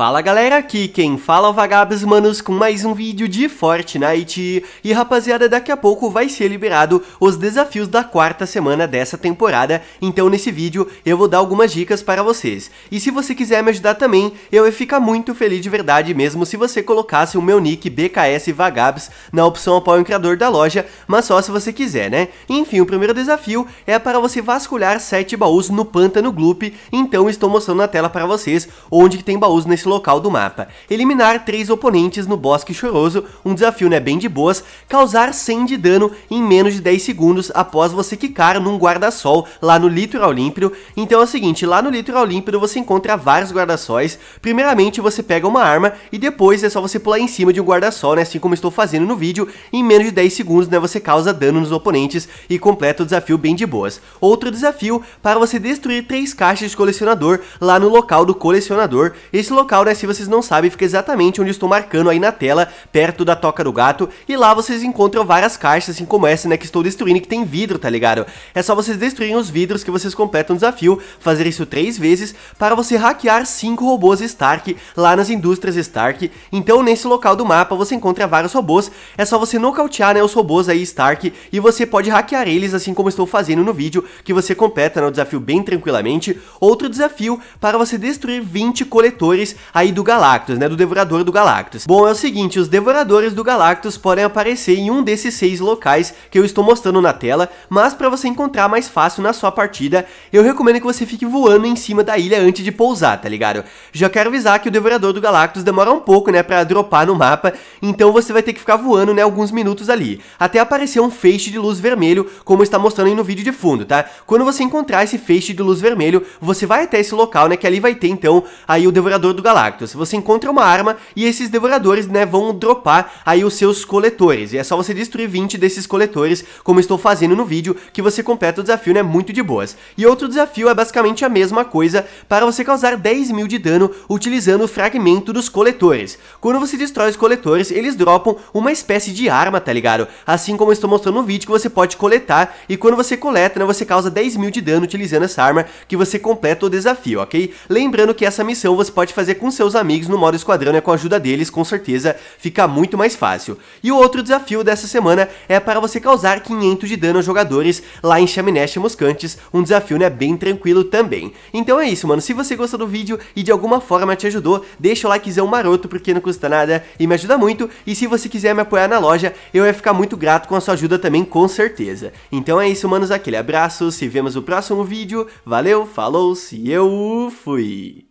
Fala galera, aqui quem fala é o Vagabos Manos com mais um vídeo de Fortnite E rapaziada, daqui a pouco vai ser liberado os desafios da quarta semana dessa temporada Então nesse vídeo eu vou dar algumas dicas para vocês E se você quiser me ajudar também, eu ia ficar muito feliz de verdade mesmo Se você colocasse o meu nick BKS Vagabos na opção apoio um criador da loja Mas só se você quiser, né? Enfim, o primeiro desafio é para você vasculhar 7 baús no Pântano Gloop Então estou mostrando na tela para vocês onde que tem baús nesse local do mapa. Eliminar três oponentes no Bosque Choroso, um desafio né, bem de boas, causar 100 de dano em menos de 10 segundos após você quicar num guarda-sol lá no Litoral Límpido. Então é o seguinte, lá no Litoral Límpido você encontra vários guarda-sóis, primeiramente você pega uma arma e depois é só você pular em cima de um guarda-sol, né, assim como estou fazendo no vídeo, em menos de 10 segundos né, você causa dano nos oponentes e completa o desafio bem de boas. Outro desafio para você destruir três caixas de colecionador lá no local do colecionador, esse local se vocês não sabem, fica exatamente onde estou marcando aí na tela, perto da Toca do Gato, e lá vocês encontram várias caixas, assim como essa, né, que estou destruindo, que tem vidro, tá ligado? É só vocês destruírem os vidros que vocês completam o desafio, fazer isso três vezes, para você hackear cinco robôs Stark lá nas indústrias Stark. Então, nesse local do mapa, você encontra vários robôs, é só você nocautear, né, os robôs aí Stark, e você pode hackear eles, assim como estou fazendo no vídeo, que você completa, né, o desafio bem tranquilamente. Outro desafio para você destruir 20 coletores aí do Galactus, né, do Devorador do Galactus. Bom, é o seguinte, os Devoradores do Galactus podem aparecer em um desses seis locais que eu estou mostrando na tela, mas para você encontrar mais fácil na sua partida, eu recomendo que você fique voando em cima da ilha antes de pousar, tá ligado? Já quero avisar que o Devorador do Galactus demora um pouco, né, pra dropar no mapa, então você vai ter que ficar voando, né, alguns minutos ali, até aparecer um feixe de luz vermelho, como está mostrando aí no vídeo de fundo, tá? Quando você encontrar esse feixe de luz vermelho, você vai até esse local, né, que ali vai ter, então, aí o Devorador do Galactus Galactus. Você encontra uma arma e esses devoradores, né, vão dropar aí os seus coletores. E é só você destruir 20 desses coletores, como estou fazendo no vídeo, que você completa o desafio, né, muito de boas. E outro desafio é basicamente a mesma coisa, para você causar 10 mil de dano utilizando o fragmento dos coletores. Quando você destrói os coletores, eles dropam uma espécie de arma, tá ligado? Assim como eu estou mostrando no vídeo, que você pode coletar, e quando você coleta, né, você causa 10 mil de dano utilizando essa arma, que você completa o desafio, ok? Lembrando que essa missão você pode fazer com seus amigos no modo esquadrão, né? Com a ajuda deles, com certeza, fica muito mais fácil. E o outro desafio dessa semana é para você causar 500 de dano aos jogadores lá em Chamineste Moscantes, um desafio, né? Bem tranquilo também. Então é isso, mano. Se você gostou do vídeo e de alguma forma te ajudou, deixa o likezão maroto, porque não custa nada e me ajuda muito. E se você quiser me apoiar na loja, eu ia ficar muito grato com a sua ajuda também, com certeza. Então é isso, manos. Aquele abraço, se vemos no próximo vídeo. Valeu, falou, se eu fui!